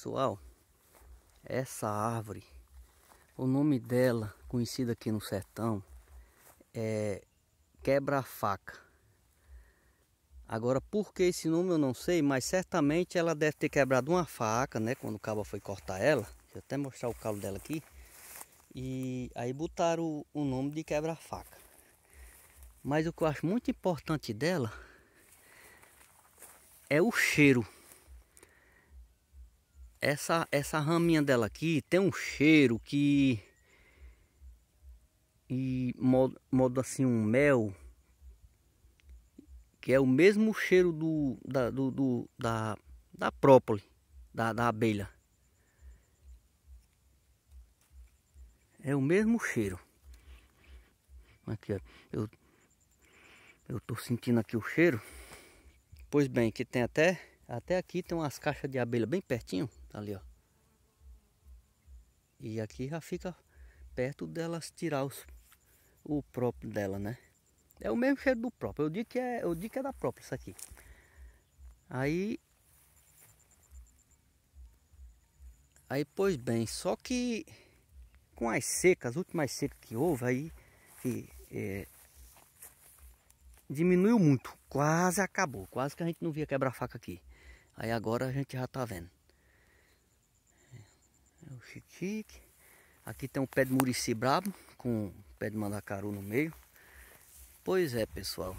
Pessoal, essa árvore, o nome dela, conhecida aqui no sertão, é quebra-faca. Agora, por que esse nome eu não sei, mas certamente ela deve ter quebrado uma faca, né? Quando o cabo foi cortar ela. Deixa eu até mostrar o calo dela aqui. E aí botaram o, o nome de quebra-faca. Mas o que eu acho muito importante dela é o cheiro. Essa, essa raminha dela aqui tem um cheiro que... E modo, modo assim, um mel. Que é o mesmo cheiro do, da, do, do, da, da própole, da, da abelha. É o mesmo cheiro. Aqui, ó. Eu, eu tô sentindo aqui o cheiro. Pois bem, que tem até até aqui tem umas caixas de abelha bem pertinho, ali ó. E aqui já fica perto delas tirar os, o próprio dela, né? É o mesmo cheiro do próprio. Eu digo que é, eu digo que é da própria isso aqui. Aí Aí pois bem, só que com as secas, as últimas secas que houve aí, que, é, diminuiu muito, quase acabou, quase que a gente não via quebra-faca aqui. Aí agora a gente já tá vendo. É o chique Aqui tem um pé de murici brabo, com o pé de mandacaru no meio. Pois é, pessoal.